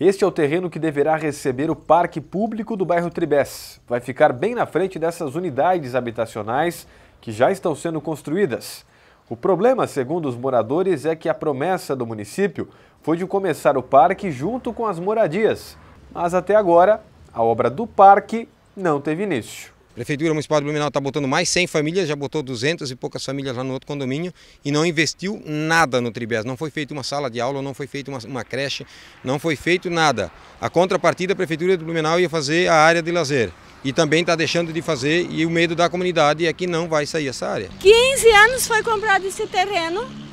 Este é o terreno que deverá receber o parque público do bairro Tribés. Vai ficar bem na frente dessas unidades habitacionais que já estão sendo construídas. O problema, segundo os moradores, é que a promessa do município foi de começar o parque junto com as moradias. Mas até agora, a obra do parque não teve início. Prefeitura Municipal de Blumenau está botando mais 100 famílias, já botou 200 e poucas famílias lá no outro condomínio e não investiu nada no Tribes. Não foi feita uma sala de aula, não foi feita uma, uma creche, não foi feito nada. A contrapartida, a Prefeitura de Blumenau ia fazer a área de lazer e também está deixando de fazer e o medo da comunidade é que não vai sair essa área. 15 anos foi comprado esse terreno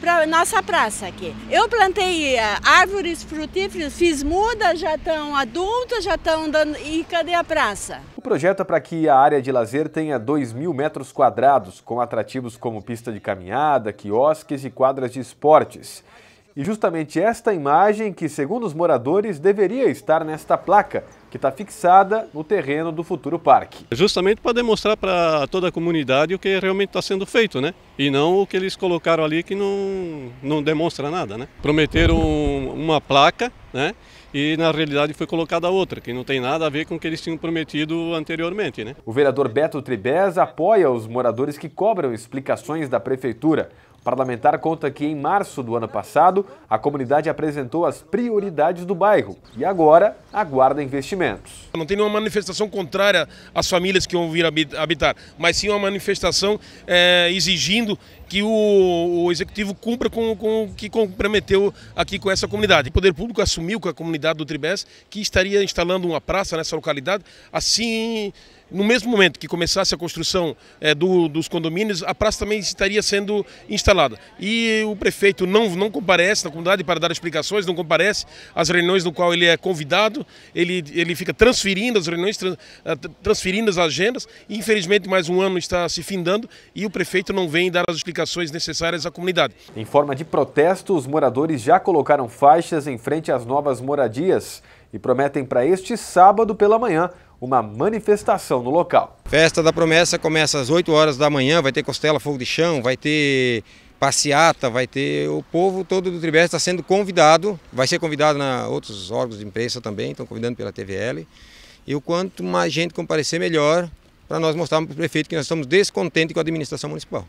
para nossa praça aqui. Eu plantei eh, árvores frutíferas, fiz mudas, já estão adultas, já estão dando. E cadê a praça? O projeto é para que a área de lazer tenha 2 mil metros quadrados, com atrativos como pista de caminhada, quiosques e quadras de esportes. E justamente esta imagem que, segundo os moradores, deveria estar nesta placa, que está fixada no terreno do futuro parque. Justamente para demonstrar para toda a comunidade o que realmente está sendo feito, né? E não o que eles colocaram ali que não, não demonstra nada, né? Prometeram uma placa, né? E na realidade foi colocada outra, que não tem nada a ver com o que eles tinham prometido anteriormente, né? O vereador Beto Tribés apoia os moradores que cobram explicações da prefeitura parlamentar conta que em março do ano passado, a comunidade apresentou as prioridades do bairro e agora aguarda investimentos. Não tem nenhuma manifestação contrária às famílias que vão vir habitar, mas sim uma manifestação é, exigindo que o, o executivo cumpra com, o que comprometeu aqui com essa comunidade. O poder público assumiu com a comunidade do Tribes que estaria instalando uma praça nessa localidade, assim no mesmo momento que começasse a construção é, do, dos condomínios, a praça também estaria sendo instalada. E o prefeito não, não comparece na comunidade para dar explicações, não comparece às reuniões no qual ele é convidado, ele, ele fica transferindo as reuniões, eh, transferindo as agendas. E, infelizmente, mais um ano está se findando e o prefeito não vem dar as explicações explicações necessárias à comunidade. Em forma de protesto, os moradores já colocaram faixas em frente às novas moradias e prometem para este sábado pela manhã uma manifestação no local. Festa da Promessa começa às 8 horas da manhã, vai ter costela, fogo de chão, vai ter passeata, vai ter o povo todo do Tribeste está sendo convidado, vai ser convidado na outros órgãos de imprensa também, estão convidando pela TVL. E o quanto mais gente comparecer melhor, para nós mostrarmos para o prefeito que nós estamos descontentes com a administração municipal.